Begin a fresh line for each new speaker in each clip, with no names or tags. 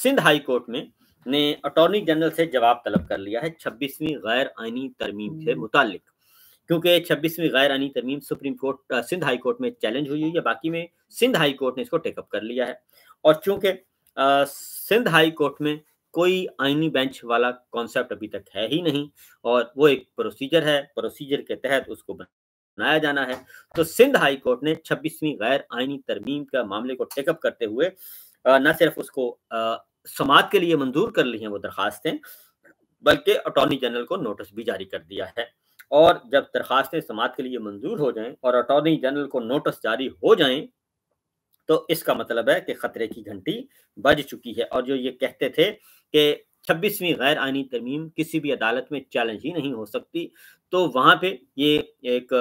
Sindh high court में ने attorney general से जवाब तलब कर लिया है छब्बीसवीं गैर आइनी तरमीम से हम्म। मुतालिक क्योंकि छब्बीसवीं गैर आइनी तरमीम supreme court Sindh high court में चैलेंज हुई है बाकी में सिंध हाई कोर्ट ने इसको टेकअप कर लिया है और चूंकि सिंध हाई कोर्ट में कोई आइनी बेंच वाला कॉन्सेप्ट अभी तक है ही नहीं और वो एक प्रोसीजर है प्रोसीजर के तहत उसको बनाया जाना है तो सिंध हाई कोर्ट ने छब्बीसवीं गैर आइनी तरमीम का मामले को टेकअप करते हुए न सिर्फ उसको समात के लिए मंजूर कर ली हैं वो दरखास्तें बल्कि अटॉर्नी जनरल को नोटिस भी जारी कर दिया है और जब दरखास्तें समात के लिए मंजूर हो जाएं और अटॉर्नी जनरल को नोटिस जारी हो जाएं तो इसका मतलब है कि खतरे की घंटी बज चुकी है और जो ये कहते थे कि छब्बीसवीं गैर आइनी तरमीम किसी भी अदालत में चैलेंज ही नहीं हो सकती तो वहां पे ये एक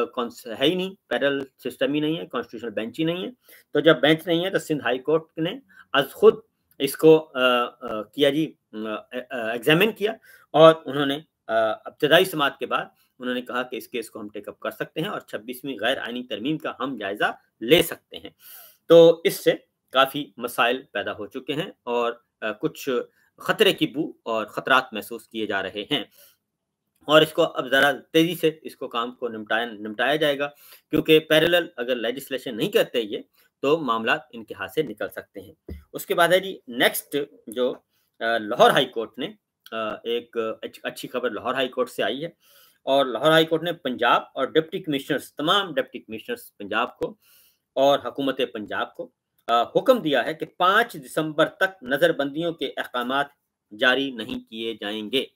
है ही नहीं पैरल सिस्टम ही नहीं है कॉन्स्टिट्यूशनल बेंच ही नहीं है तो जब बेंच नहीं है तो सिंध हाई कोर्ट ने आज खुद इसको आ, आ, किया जी एग्जामिन किया और उन्होंने इब्तदाई समात के बाद उन्होंने कहा कि इस केस को हम टेकअप कर सकते हैं और छब्बीसवीं गैर आइनी तरमीम का हम जायज़ा ले सकते हैं तो इससे काफ़ी मसाइल पैदा हो चुके हैं और कुछ ख़तरे की बू और ख़तरात महसूस किए जा रहे हैं और इसको अब ज़रा तेज़ी से इसको काम को निपटाया निपटाया जाएगा क्योंकि पैरेलल अगर लेजिस्लेशन नहीं करते ये तो मामला इनके हाथ से निकल सकते हैं उसके बाद है जी नेक्स्ट जो लाहौर हाई कोर्ट ने एक अच्छी खबर लाहौर हाई कोर्ट से आई है और लाहौर हाई कोर्ट ने पंजाब और डिप्टी कमिश्नर्स तमाम डिप्टी कमिश्नर्स पंजाब को और हुकूमत पंजाब को हुक्म दिया है कि पाँच दिसंबर तक नज़रबंदियों के अहकाम जारी नहीं किए जाएंगे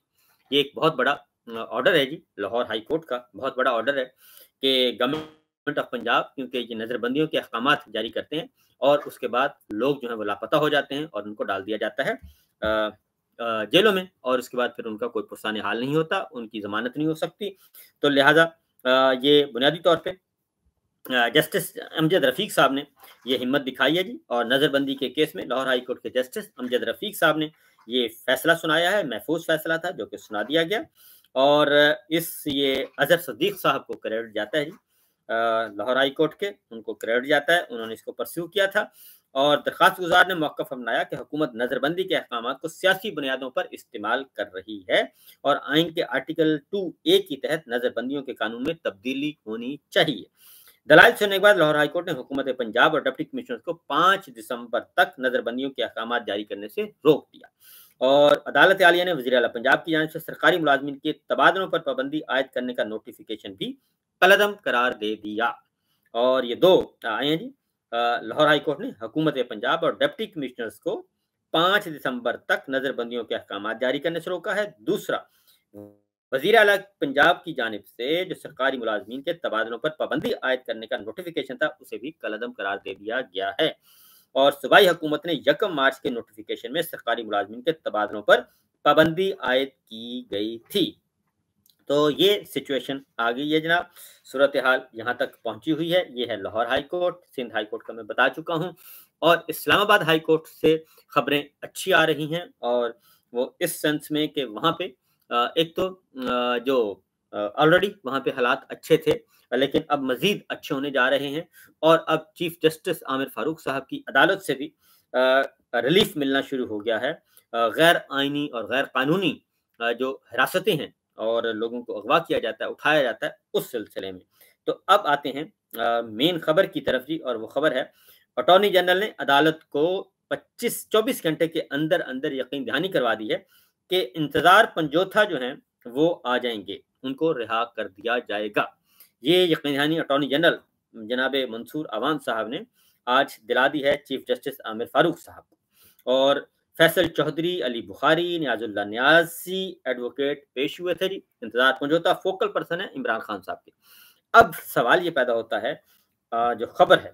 ये एक बहुत बड़ा ऑर्डर है जी लाहौर हाई कोर्ट का बहुत बड़ा ऑर्डर है कि गवर्नमेंट गवर्नमेंट ऑफ पंजाब क्योंकि ये नज़रबंदियों के अहकाम जारी करते हैं और उसके बाद लोग जो है वो लापता हो जाते हैं और उनको डाल दिया जाता है जेलों में और उसके बाद फिर उनका कोई पुरसान हाल नहीं होता उनकी जमानत नहीं हो सकती तो लिहाजा ये बुनियादी तौर पर जस्टिस अमजद रफ़ीक साहब ने यह हिम्मत दिखाई है जी और नज़रबंदी के केस में लाहौर हाई कोर्ट के जस्टिस अमजद रफ़ीक साहब ने ये फैसला सुनाया है महफूज फैसला था जो कि सुना दिया गया और इस ये अजहर सदीक साहब को क्रेडिट जाता है जी लाहौर हाई कोर्ट के उनको क्रेडिट जाता है उन्होंने इसको परस्यू किया था और दरखास्त गुजार ने मौकफ अपनाया कि हुकूमत नज़रबंदी के अहकाम को सियासी बुनियादों पर इस्तेमाल कर रही है और आइन के आर्टिकल टू ए के तहत नज़रबंदियों के कानून में तब्दीली होनी चाहिए दलाल सुनने के बाद लाहौर हाईकोर्ट ने हुकूमत पंजाब और डिप्टी कमिश्नर को पांच दिसंबर तक नज़रबंदियों के अहकाम जारी करने से रोक दिया और अदालत आलिया ने वजी अला पंजाब की जानब से सरकारी मुलाजमन के तबादलों पर पाबंदी आयद करने का नोटिफिकेशन भी कलदम करार दे दिया और ये दो आए हैं जी लाहौर हाईकोर्ट ने हुकूमत पंजाब और डिप्टी कमिश्नर्स को पांच दिसंबर तक नजरबंदियों के अहकाम जारी करने से रोका है दूसरा वजीर अला पंजाब की जानब से जो सरकारी मुलाजमीन के तबादलों पर पाबंदी आयद करने का नोटिफिकेशन था उसे भी कलदम करार दे दिया गया है और सूबाई हुकूमत ने यकम मार्च के नोटिफिकेशन में सरकारी मुलाजमन के तबादलों पर पाबंदी आयद की गई थी तो ये सिचुएशन आ गई है जनाब सूरत हाल यहाँ तक पहुंची हुई है ये है Lahore high court Sindh high court का मैं बता चुका हूँ और इस्लामाबाद हाई कोर्ट से खबरें अच्छी आ रही हैं और वो इस सेंस में कि वहाँ पे एक तो जो ऑलरेडी वहां पे हालात अच्छे थे लेकिन अब मजीद अच्छे होने जा रहे हैं और अब चीफ जस्टिस आमिर फारूक साहब की अदालत से भी रिलीफ मिलना शुरू हो गया है गैर आइनी और गैर कानूनी जो हिरासतें हैं और लोगों को अगवा किया जाता है उठाया जाता है उस सिलसिले में तो अब आते हैं मेन खबर की तरफ जी और वो खबर है अटॉर्नी जनरल ने अदालत को 25 24 घंटे के अंदर अंदर यकीन दहानी करवा दी है कि इंतजार पंजोथा जो है वो आ जाएंगे उनको रिहा कर दिया जाएगा ये यकीन अटॉर्नी जनरल जनाब मंसूर अवान साहब ने आज दिला दी है चीफ जस्टिस आमिर फारूक साहब और फैसल चौधरी अली बुखारी न्याजुल्ला न्याजी एडवोकेट पेश हुए थे इंतजार पंजोता फोकल पर्सन है इमरान खान साहब के अब सवाल ये पैदा होता है जो खबर है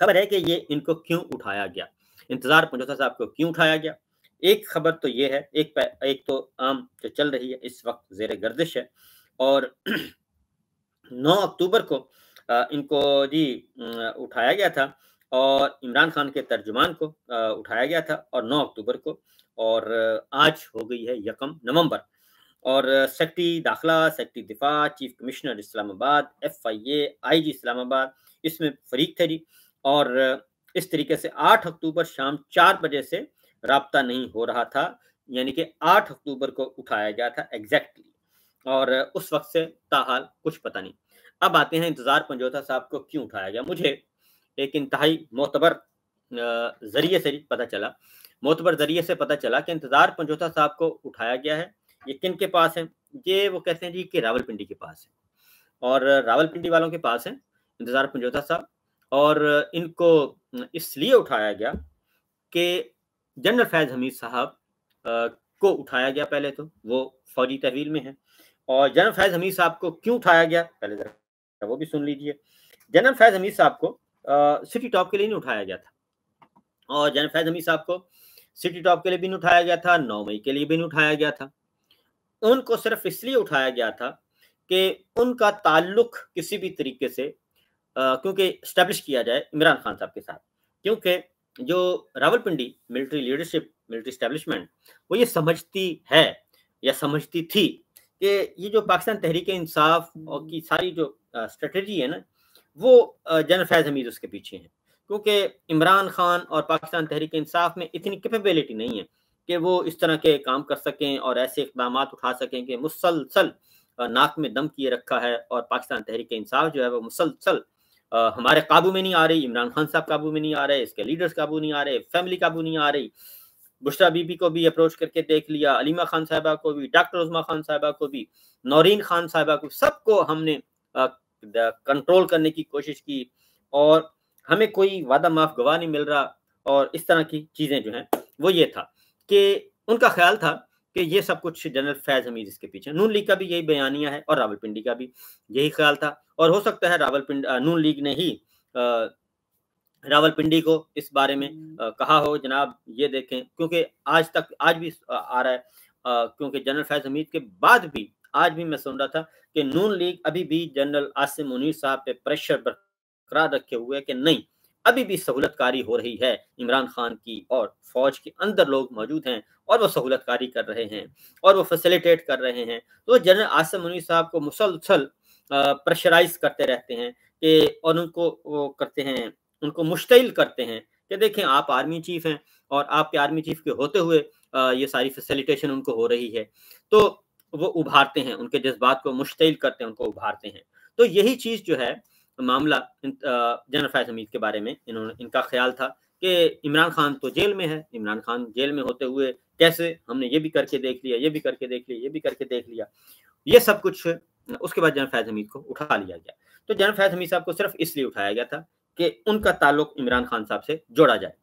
खबर है कि ये इनको क्यों उठाया गया इंतजार पंजोता साहब को क्यों उठाया गया एक खबर तो ये है एक एक तो आम जो चल रही है इस वक्त जेर गर्दिश है और 9 अक्टूबर को इनको जी उठाया गया था और इमरान खान के तर्जुमान को उठाया गया था और 9 अक्टूबर को और आज हो गई है यकम नवंबर और सेक्टरी दाखला सेक्टरी दिफा chief commissioner Islamabad F I A I G Islamabad इसमें फरीक थे जी और इस तरीके से 8 अक्टूबर शाम चार बजे से रबता नहीं हो रहा था यानी कि 8 अक्टूबर को उठाया गया था एग्जैक्टली और उस वक्त से ताहाल कुछ पता नहीं अब आते हैं इंतज़ार पंजोता साहब को क्यों उठाया गया मुझे एक इंतहाई मोतबर जरिए से पता चला मोतबर जरिए से पता चला कि इंतज़ार पंजोता साहब को उठाया गया है ये किन के पास है ये वो कहते हैं जी कि रावलपिंडी के पास है और रावलपिंडी वालों के पास है इंतज़ार पंजोता साहब और इनको इसलिए उठाया गया कि जनरल फैज हमीद साहब को उठाया गया पहले तो वो फौजी तहवील में है और जनरल फैज हमीद साहब को क्यों उठाया गया पहले जरा वो भी सुन लीजिए जनरल फैज हमीद साहब को सिटी टॉप के लिए नहीं उठाया गया था और जनरल फैज हमीद साहब को सिटी टॉप के लिए भी नहीं उठाया गया था नौ मई के लिए भी नहीं उठाया गया था उनको सिर्फ इसलिए उठाया गया था कि उनका ताल्लुक किसी भी तरीके से क्योंकि स्टैब्लिश किया जाए इमरान खान साहब के साथ क्योंकि जो Rawalpindi military leadership military establishment वो ये समझती है या समझती थी कि ये जो पाकिस्तान तहरीक इंसाफ और हम्म। की सारी जो स्ट्रेटजी है ना वो जनरल फैज़ हमीद उसके पीछे हैं क्योंकि इमरान खान और पाकिस्तान तहरीक इंसाफ में इतनी कैपेबिलिटी नहीं है कि वो इस तरह के काम कर सकें और ऐसे इकदाम उठा सकें कि मुसलसल नाक में दम किए रखा है और पाकिस्तान तहरीक इंसाफ जो है वो मुसलसल हमारे काबू में नहीं आ रही इमरान खान साहब काबू में नहीं आ रहे इसके लीडर्स काबू नहीं आ रहे फैमिली काबू नहीं आ रही बुशरा बीबी को भी अप्रोच करके देख लिया अलीमा खान साहबा को भी डॉक्टर उजमा खान साहबा को भी नौरीन खान साहबा को सबको हमने कंट्रोल करने की कोशिश की और हमें कोई वादा माफ गवाह नहीं मिल रहा और इस तरह की चीज़ें जो हैं वो ये था कि उनका ख्याल था कि ये सब कुछ जनरल फैज हमीद इसके पीछे नून लीग का भी यही बयानिया है और रावलपिंडी का भी यही ख्याल था और हो सकता है रावलपिंड नून लीग ने ही रावल रावलपिंडी को इस बारे में हम्म। कहा हो जनाब ये देखें क्योंकि आज तक आज भी आ रहा है क्योंकि जनरल फैज हमीद के बाद भी आज भी मैं सुन रहा था कि नून लीग अभी भी जनरल आसिम मुनीर साहब पे प्रेशर बरकरार रखे हुए कि नहीं अभी भी सहूलतकारी हो रही है इमरान खान की और फौज के अंदर लोग मौजूद हैं और वो सहूलतकारी कर रहे हैं और वो फैसिलिटेट कर रहे हैं तो जनरल आसिम मुनी साहब को मुसलसल प्रेशराइज करते रहते हैं कि और उनको वो करते हैं उनको मुश्तिल करते हैं कि देखें आप आर्मी चीफ हैं और आपके आर्मी चीफ के होते हुए ये सारी फैसिलिटेशन उनको हो रही है तो वो उभारते हैं उनके जज्बात को मुश्तिल करते हैं उनको उभारते हैं तो यही चीज़ जो है मामला जनरल फैज हमीद के बारे में इन्होंने इनका ख्याल था कि इमरान खान तो जेल में है इमरान खान जेल में होते हुए कैसे हमने ये भी करके देख लिया ये भी करके देख लिया ये भी करके देख लिया ये सब कुछ उसके बाद जनरल फैज हमीद को उठा लिया गया तो जनरल फैज हमीद साहब को सिर्फ इसलिए उठाया गया था कि उनका ताल्लुक इमरान खान साहब से जोड़ा जाए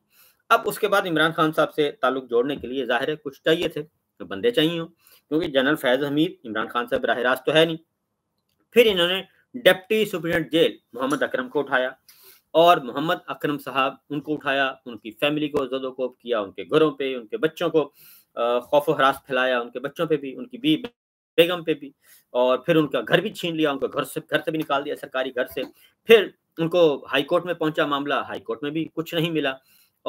अब उसके बाद इमरान खान साहब से ताल्लुक जोड़ने के लिए जाहिर है कुछ चाहिए थे तो बंदे चाहिए हों क्योंकि जनरल फैज हमीद इमरान खान साहब बरह रास्त तो है नहीं फिर इन्होंने deputy superintendent jail Mohammad Akram को उठाया और मोहम्मद अकरम साहब उनको उठाया उनकी फैमिली को को किया उनके घरों पे उनके बच्चों को खौफ हरास फैलाया उनके बच्चों पे भी उनकी बी बेगम पे भी और फिर उनका घर भी छीन लिया उनका घर से घर से भी निकाल दिया सरकारी घर से फिर उनको हाई कोर्ट में पहुंचा मामला हाई कोर्ट में भी कुछ नहीं मिला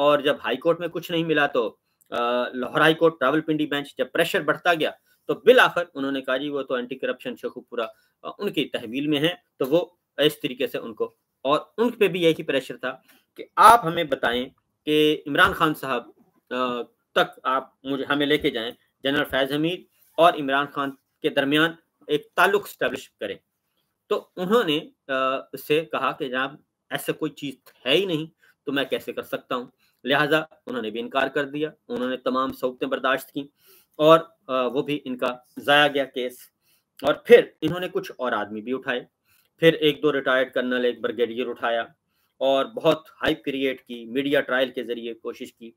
और जब हाई कोर्ट में कुछ नहीं मिला तो Lahore high court Rawalpindi bench जब प्रेशर बढ़ता गया तो बिल आखिर उन्होंने कहा जी वो तो एंटी करप्शन शेखुपुरा उनकी तहवील में है तो वो इस तरीके से उनको और उन पे भी यही प्रेशर था कि आप हमें बताएं कि इमरान खान साहब तक आप मुझे हमें लेके जाएं जनरल फैज़ हमीद और इमरान खान के दरमियान एक ताल्लुक स्टैब्लिश करें तो उन्होंने उससे कहा कि जनाब ऐसा कोई चीज़ है ही नहीं तो मैं कैसे कर सकता हूँ लिहाजा उन्होंने भी इनकार कर दिया उन्होंने तमाम सौतें बर्दाश्त की और वो भी इनका जाया गया केस और फिर इन्होंने कुछ और आदमी भी उठाए फिर एक दो रिटायर्ड कर्नल एक ब्रिगेडियर उठाया और बहुत हाइप क्रिएट की मीडिया ट्रायल के जरिए कोशिश की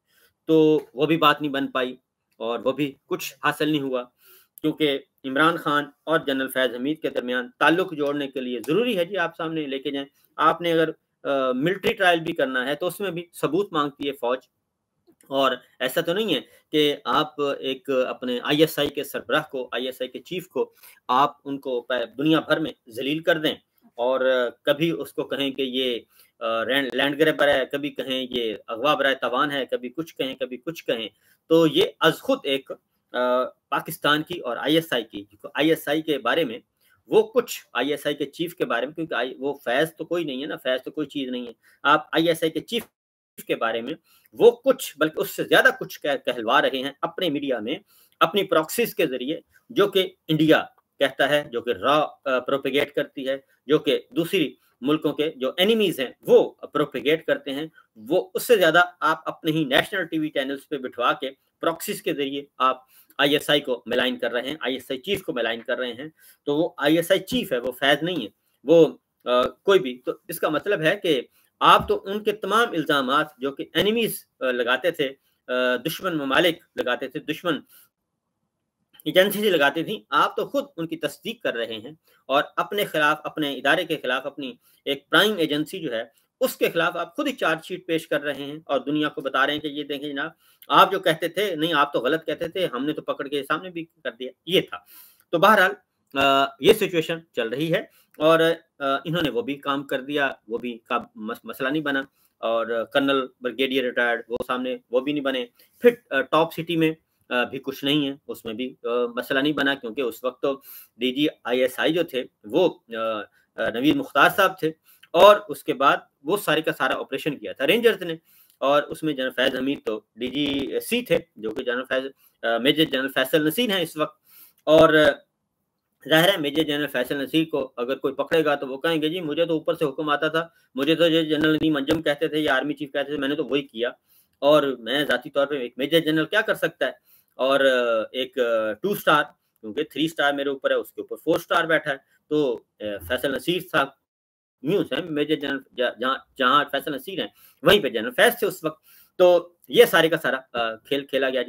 तो वो भी बात नहीं बन पाई और वो भी कुछ हासिल नहीं हुआ क्योंकि इमरान खान और जनरल फैज हमीद के दरमियान ताल्लुक जोड़ने के लिए ज़रूरी है जी आप सामने लेके जाएं आपने अगर मिलिट्री ट्रायल भी करना है तो उसमें भी सबूत मांगती है फौज और ऐसा तो नहीं है कि आप एक अपने आईएसआई के सरबराह को आईएसआई के चीफ को आप उनको दुनिया भर में जलील कर दें और कभी उसको कहें कि ये लैंड ग्रेबर है कभी कहें ये अगवा बर तवान है कभी कुछ कहें कभी कुछ कहें तो ये अज खुद एक पाकिस्तान की और आईएसआई की आईएसआई के बारे में वो कुछ आईएसआई के चीफ के बारे में क्योंकि वो फैज तो कोई नहीं है ना फैज तो कोई चीज नहीं है आप आईएसआई के चीफ के बारे में वो कुछ बल्कि उससे ज्यादा कुछ कह, कहलवा रहे हैं अपने मीडिया में अपनी प्रॉक्सीज के जरिए जो कि इंडिया कहता है जो कि रॉ प्रोपिगेट करती है जो कि दूसरी मुल्कों के जो एनिमीज हैं वो प्रोपिगेट करते हैं वो उससे ज्यादा आप अपने ही नेशनल टीवी चैनल्स पे बिठवा के प्रॉक्सीज के जरिए आप आईएसआई को मिलाइन कर रहे हैं आईएसआई चीफ को मिलाइन कर रहे हैं तो वो आईएसआई चीफ है वो फैज नहीं है वो आ, कोई भी तो इसका मतलब है कि आप तो उनके तमाम इल्ज़ाम जो कि एनिमीज लगाते थे दुश्मन ममालिक लगाते थे दुश्मन एजेंसी लगाती थी आप तो खुद उनकी तस्दीक कर रहे हैं और अपने खिलाफ अपने इदारे के खिलाफ अपनी एक प्राइम एजेंसी जो है उसके खिलाफ आप खुद ही चार्जशीट पेश कर रहे हैं और दुनिया को बता रहे हैं कि ये देखें जनाब आप जो कहते थे नहीं आप तो गलत कहते थे हमने तो पकड़ के सामने भी कर दिया ये था तो बहरहाल ये सिचुएशन चल रही है और इन्होंने वो भी काम कर दिया वो भी का मसला नहीं बना और कर्नल ब्रिगेडियर रिटायर्ड वो सामने वो भी नहीं बने फिर टॉप सिटी में भी कुछ नहीं है उसमें भी मसला नहीं बना क्योंकि उस वक्त तो आई जो थे वो नवीद मुख्तार साहब थे और उसके बाद वो सारे का सारा ऑपरेशन किया था रेंजर्स ने और उसमें जनरल फैज हमीद तो जी सी थे जो कि general Faiz major general Faisal Naseer है इस वक्त और जाहिर है मेजर जनरल फैसल नसीर को अगर कोई पकड़ेगा तो वो कहेंगे जी मुझे तो ऊपर से हुक्म आता था मुझे तो जनरल नदीम अंजम कहते थे या आर्मी चीफ कहते थे मैंने तो वही किया और मैं जाती तौर पर एक मेजर जनरल क्या कर सकता है और एक टू स्टार क्योंकि थ्री स्टार मेरे ऊपर है उसके ऊपर फोर स्टार बैठा है तो फैसल नसीर साहब न्यूज है मेजर जनरल जहाँ फैसल नसीर है वहीं पे जनरल फैस थे उस वक्त तो ये सारे का सारा खेल खेला गया